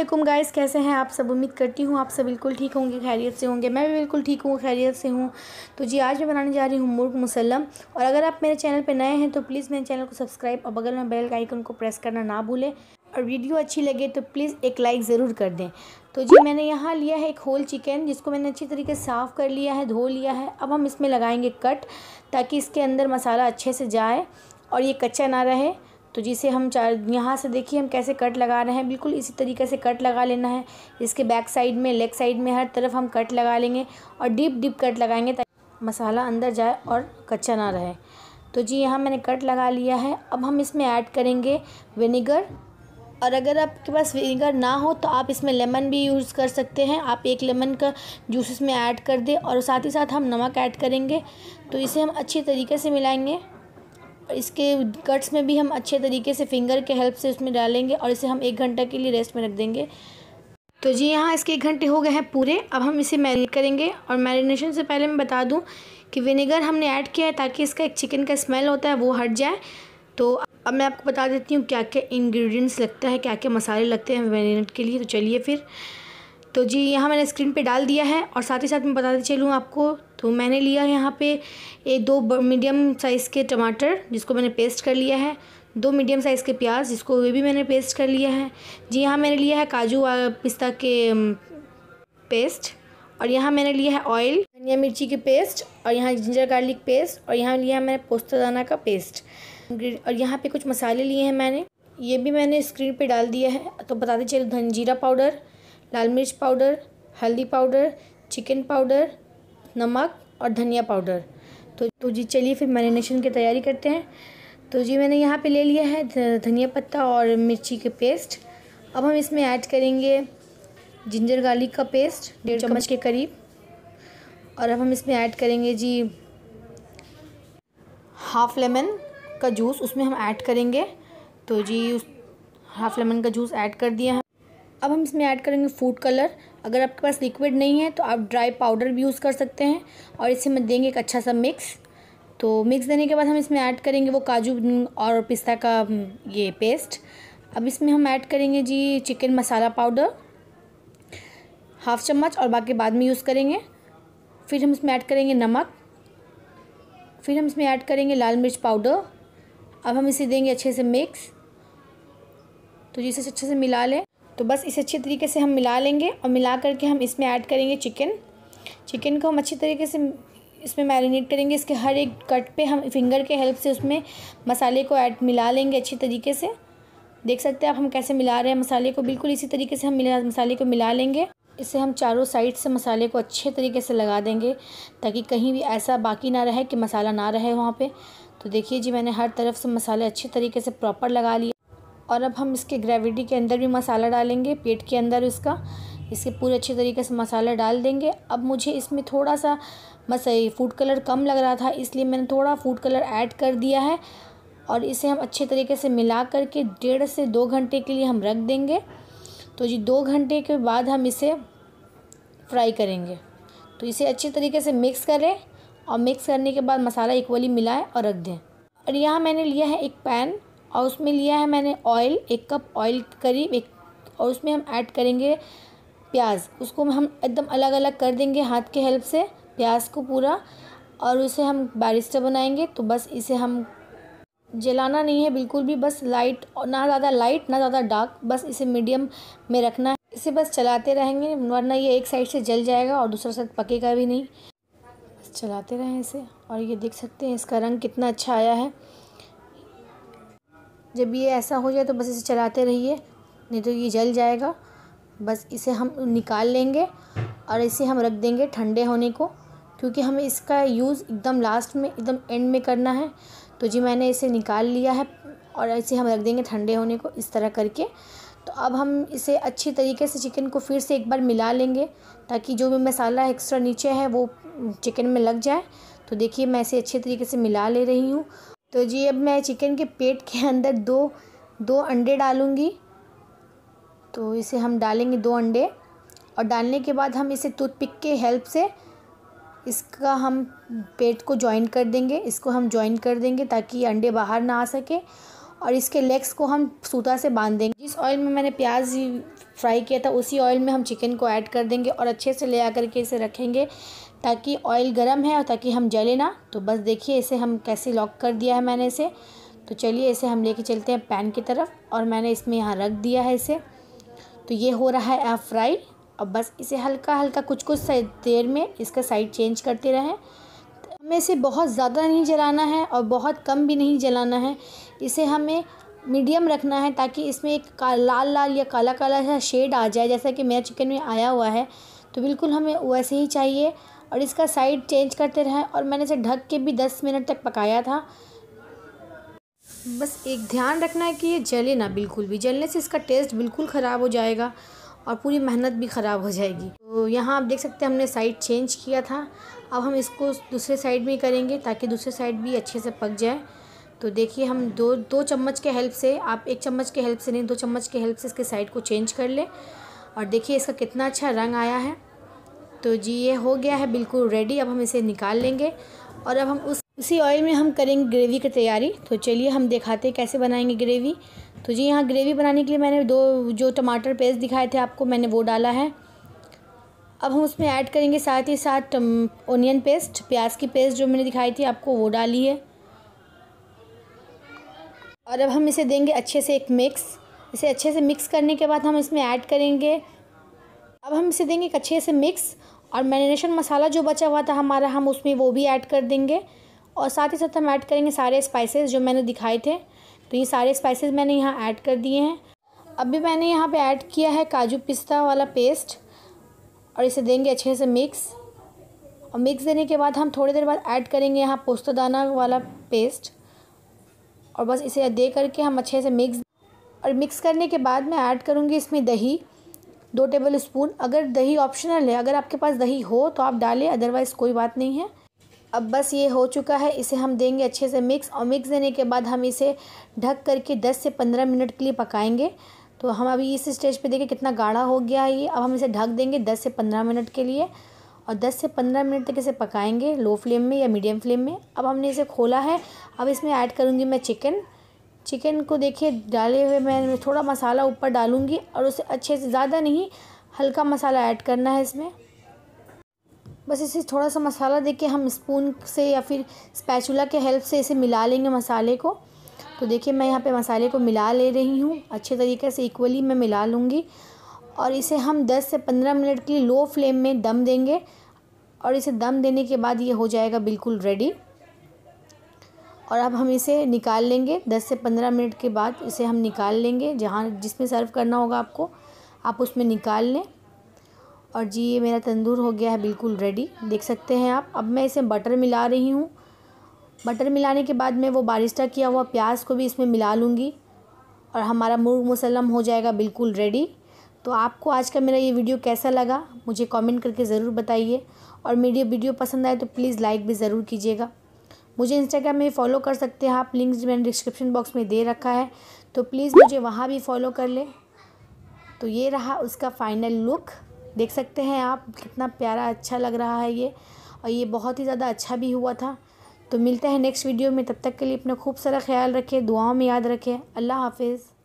Aslam guys कैसे हैं आप सब उम्मीद करती हूँ आप सब बिल्कुल ठीक होंगे खैरियत से होंगे मैं भी बिल्कुल ठीक हूँ खैरियत से हूँ तो जी आज मैं बनाने जा रही हूँ मुर्ग मुसलम और अगर आप मेरे चैनल पर नए हैं तो प्लीज़ मेरे चैनल को सब्सक्राइब और बगल में बेल का आइकन को प्रेस करना ना भूलें और वीडियो अच्छी लगे तो प्लीज़ एक लाइक ज़रूर कर दें तो जी मैंने यहाँ लिया है एक होल चिकन जिसको मैंने अच्छी तरीके से साफ़ कर लिया है धो लिया है अब हम इसमें लगाएंगे कट ताकि इसके अंदर मसाला अच्छे से जाए और ये कच्चा ना रहे तो जिसे हम चार यहाँ से देखिए हम कैसे कट लगा रहे हैं बिल्कुल इसी तरीके से कट लगा लेना है इसके बैक साइड में लेग साइड में हर तरफ हम कट लगा लेंगे और डीप डीप कट लगाएंगे ताकि मसाला अंदर जाए और कच्चा ना रहे तो जी यहाँ मैंने कट लगा लिया है अब हम इसमें ऐड करेंगे विनेगर और अगर आपके पास विनेगर ना हो तो आप इसमें लेमन भी यूज़ कर सकते हैं आप एक लेमन का जूस इसमें ऐड कर दें और साथ ही साथ हम नमक ऐड करेंगे तो इसे हम अच्छी तरीके से मिलाएंगे इसके कट्स में भी हम अच्छे तरीके से फिंगर के हेल्प से उसमें डालेंगे और इसे हम एक घंटा के लिए रेस्ट में रख देंगे तो जी यहाँ इसके एक घंटे हो गए हैं पूरे अब हम इसे मैरिनेट करेंगे और मैरिनेशन से पहले मैं बता दूँ कि विनेगर हमने ऐड किया है ताकि इसका एक चिकन का स्मेल होता है वो हट जाए तो अब मैं आपको बता देती हूँ क्या क्या इंग्रेडिएंट्स लगता है क्या क्या मसाले लगते हैं मैरिनेट के लिए तो चलिए फिर तो जी यहाँ मैंने स्क्रीन पे डाल दिया है और साथ ही साथ मैं बताते चलूँ आपको तो मैंने लिया है यहाँ पे एक दो मीडियम साइज़ के टमाटर जिसको मैंने पेस्ट कर लिया है दो मीडियम साइज़ के प्याज जिसको वे भी मैंने पेस्ट कर लिया है जी यहाँ मैंने लिया है काजू पिस्ता के पेस्ट और यहाँ मैंने लिया है ऑयल धनिया मिर्ची के पेस्ट और यहाँ जिंजर गार्लिक पेस्ट और यहाँ लिया है मैंने पोस्ता दाना का पेस्ट और यहाँ पे कुछ मसाले लिए हैं मैंने ये भी मैंने स्क्रीन पे डाल दिया है तो बताते चलो धन जीरा पाउडर लाल मिर्च पाउडर हल्दी पाउडर चिकन पाउडर नमक और धनिया पाउडर तो तो जी चलिए फिर मैरिनेशन की तैयारी करते हैं तो जी मैंने यहाँ पे ले लिया है धनिया पत्ता और मिर्ची के पेस्ट अब हम इसमें ऐड करेंगे जिंजर गार्लिक का पेस्ट डेढ़ चम्मच के करीब और अब हम इसमें ऐड करेंगे जी हाफ़ लेमन का जूस उसमें हम ऐड करेंगे तो जी हाफ़ लेमन का जूस ऐड कर दिया है अब हम इसमें ऐड करेंगे फूड कलर अगर आपके पास लिक्विड नहीं है तो आप ड्राई पाउडर भी यूज़ कर सकते हैं और इसे मैं देंगे एक अच्छा सा मिक्स तो मिक्स देने के बाद हम इसमें ऐड करेंगे वो काजू और पिस्ता का ये पेस्ट अब इसमें हम ऐड करेंगे जी चिकन मसाला पाउडर हाफ़ चम्मच और बाकी बाद में यूज़ करेंगे फिर हम इसमें ऐड करेंगे नमक फिर हम इसमें ऐड करेंगे लाल मिर्च पाउडर अब हम इसे देंगे अच्छे से मिक्स तो जिसे अच्छे से मिला लें तो बस इसे अच्छे तरीके से हम मिला लेंगे और मिला करके हम इसमें ऐड करेंगे चिकन चिकन को हम अच्छी तरीके से इसमें मैरिनेट करेंगे इसके हर एक कट पे हम फिंगर के हेल्प से उसमें मसाले को ऐड मिला लेंगे अच्छी तरीके से देख सकते हैं आप हम कैसे मिला रहे हैं मसाले को बिल्कुल इसी तरीके से हम मिला मसाले को मिला लेंगे इसे हम चारों साइड से मसाले को अच्छे तरीके से लगा देंगे ताकि कहीं भी ऐसा बाकी ना रहे कि मसाला ना रहे वहाँ पर तो देखिए जी मैंने हर तरफ से मसाले अच्छे तरीके से प्रॉपर लगा लिए और अब हम इसके ग्रेविटी के अंदर भी मसाला डालेंगे पेट के अंदर इसका इसके पूरे अच्छे तरीके से मसाला डाल देंगे अब मुझे इसमें थोड़ा सा बस फूड कलर कम लग रहा था इसलिए मैंने थोड़ा फूड कलर ऐड कर दिया है और इसे हम अच्छे तरीके से मिला करके डेढ़ से दो घंटे के लिए हम रख देंगे तो जी दो घंटे के बाद हम इसे फ्राई करेंगे तो इसे अच्छे तरीके से मिक्स करें और मिक्स करने के बाद मसाला इक्वली मिलाएं और रख दें और यहाँ मैंने लिया है एक पैन और उसमें लिया है मैंने ऑयल एक कप ऑयल करीब एक और उसमें हम ऐड करेंगे प्याज उसको हम एकदम अलग अलग कर देंगे हाथ के हेल्प से प्याज को पूरा और उसे हम बैरिस्टा बनाएंगे तो बस इसे हम जलाना नहीं है बिल्कुल भी बस लाइट ना ज़्यादा लाइट ना ज़्यादा डार्क बस इसे मीडियम में रखना है इसे बस चलाते रहेंगे वरना ये एक साइड से जल जाएगा और दूसरा साइड पकेगा भी नहीं बस चलाते रहें इसे और ये देख सकते हैं इसका रंग कितना अच्छा आया है जब ये ऐसा हो जाए तो बस इसे चलाते रहिए नहीं तो ये जल जाएगा बस इसे हम निकाल लेंगे और इसे हम रख देंगे ठंडे होने को क्योंकि हमें इसका यूज़ एकदम लास्ट में एकदम एंड में करना है तो जी मैंने इसे निकाल लिया है और इसे हम रख देंगे ठंडे होने को इस तरह करके तो अब हम इसे अच्छी तरीके से चिकन को फिर से एक बार मिला लेंगे ताकि जो भी मसाला एक्स्ट्रा नीचे है वो चिकन में लग जाए तो देखिए मैं इसे अच्छे तरीके से मिला ले रही हूँ तो जी अब मैं चिकन के पेट के अंदर दो दो अंडे डालूँगी तो इसे हम डालेंगे दो अंडे और डालने के बाद हम इसे टूथपिक के हेल्प से इसका हम पेट को जॉइन कर देंगे इसको हम जॉइन कर देंगे ताकि अंडे बाहर ना आ सके और इसके लेग्स को हम सूता से बांध देंगे जिस ऑयल में मैंने प्याज फ्राई किया था उसी ऑयल में हम चिकन को ऐड कर देंगे और अच्छे से ले आ करके इसे रखेंगे ताकि ऑयल गर्म है और ताकि हम जले ना तो बस देखिए इसे हम कैसे लॉक कर दिया है मैंने इसे तो चलिए इसे हम लेके चलते हैं पैन की तरफ और मैंने इसमें यहाँ रख दिया है इसे तो ये हो रहा है आप फ्राई अब बस इसे हल्का हल्का कुछ कुछ देर में इसका साइड चेंज करते रहें हमें इसे बहुत ज़्यादा नहीं जलाना है और बहुत कम भी नहीं जलाना है इसे हमें मीडियम रखना है ताकि इसमें एक लाल लाल या काला काला सा शेड आ जाए जैसा कि मेरा चिकन में आया हुआ है तो बिल्कुल हमें वैसे ही चाहिए और इसका साइड चेंज करते रहें और मैंने इसे ढक के भी दस मिनट तक पकाया था बस एक ध्यान रखना है कि ये जले ना बिल्कुल भी जलने से इसका टेस्ट बिल्कुल ख़राब हो जाएगा और पूरी मेहनत भी ख़राब हो जाएगी तो यहाँ आप देख सकते हैं हमने साइड चेंज किया था अब हम इसको दूसरे साइड में करेंगे ताकि दूसरे साइड भी अच्छे से पक जाए तो देखिए हम दो दो चम्मच के हेल्प से आप एक चम्मच के हेल्प से नहीं दो चम्मच के हेल्प से इसके साइड को चेंज कर लें और देखिए इसका कितना अच्छा रंग आया है तो जी ये हो गया है बिल्कुल रेडी अब हम इसे निकाल लेंगे और अब हम उस उसी ऑयल में हम करेंगे ग्रेवी की तैयारी तो चलिए हम दिखाते हैं कैसे बनाएंगे ग्रेवी तो जी यहाँ ग्रेवी बनाने के लिए मैंने दो जो टमाटर पेस्ट दिखाए थे आपको मैंने वो डाला है अब हम उसमें ऐड करेंगे साथ ही साथ ओनियन um, पेस्ट प्याज की पेस्ट जो मैंने दिखाई थी आपको वो डाली है और अब हम इसे देंगे अच्छे से एक मिक्स इसे अच्छे से मिक्स करने के बाद हम इसमें ऐड करेंगे अब हम इसे देंगे एक अच्छे से मिक्स और मैरिनेशन मसाला जो बचा हुआ था हमारा हम उसमें वो भी ऐड कर देंगे और साथ ही साथ हम ऐड करेंगे सारे स्पाइसेस जो मैंने दिखाए थे तो ये सारे स्पाइसेस मैंने यहाँ ऐड कर दिए हैं अभी मैंने यहाँ पे ऐड किया है काजू पिस्ता वाला पेस्ट और इसे देंगे अच्छे से मिक्स और मिक्स देने के बाद हम थोड़ी देर बाद ऐड करेंगे यहाँ पोस्तादाना वाला पेस्ट और बस इसे दे करके हम अच्छे से मिक्स और मिक्स करने के बाद मैं ऐड करूँगी इसमें दही दो टेबल स्पून अगर दही ऑप्शनल है अगर आपके पास दही हो तो आप डालें अदरवाइज़ कोई बात नहीं है अब बस ये हो चुका है इसे हम देंगे अच्छे से मिक्स और मिक्स देने के बाद हम इसे ढक करके 10 से 15 मिनट के लिए पकाएंगे तो हम अभी इस स्टेज पे देखें कितना गाढ़ा हो गया है ये अब हम इसे ढक देंगे 10 से 15 मिनट के लिए और 10 से 15 मिनट तक इसे पकाएंगे लो फ्लेम में या मीडियम फ्लेम में अब हमने इसे खोला है अब इसमें ऐड करूँगी मैं चिकन चिकन को देखिए डाले हुए मैं थोड़ा मसाला ऊपर डालूँगी और उसे अच्छे से ज़्यादा नहीं हल्का मसाला ऐड करना है इसमें बस इसे थोड़ा सा मसाला देके हम स्पून से या फिर स्पैचुला के हेल्प से इसे मिला लेंगे मसाले को तो देखिए मैं यहाँ पे मसाले को मिला ले रही हूँ अच्छे तरीके से इक्वली मैं मिला लूँगी और इसे हम 10 से 15 मिनट के लिए लो फ्लेम में दम देंगे और इसे दम देने के बाद ये हो जाएगा बिल्कुल रेडी और अब हम इसे निकाल लेंगे 10 से 15 मिनट के बाद इसे हम निकाल लेंगे जहाँ जिसमें सर्व करना होगा आपको आप उसमें निकाल लें और जी ये मेरा तंदूर हो गया है बिल्कुल रेडी देख सकते हैं आप अब मैं इसे बटर मिला रही हूँ बटर मिलाने के बाद मैं वो बारिस्टा किया हुआ प्याज को भी इसमें मिला लूँगी और हमारा मुर्ग मुसलम हो जाएगा बिल्कुल रेडी तो आपको आज का मेरा ये वीडियो कैसा लगा मुझे कमेंट करके ज़रूर बताइए और मेरी वीडियो पसंद आए तो प्लीज़ लाइक भी ज़रूर कीजिएगा मुझे इंस्टाग्राम में फॉलो कर सकते हैं आप लिंक्स मैंने डिस्क्रिप्शन बॉक्स में दे रखा है तो प्लीज़ मुझे वहाँ भी फॉलो कर लें तो ये रहा उसका फाइनल लुक देख सकते हैं आप कितना प्यारा अच्छा लग रहा है ये और ये बहुत ही ज़्यादा अच्छा भी हुआ था तो मिलते हैं नेक्स्ट वीडियो में तब तक के लिए अपना खूब सारा ख्याल रखें दुआओं में याद रखें अल्लाह हाफिज़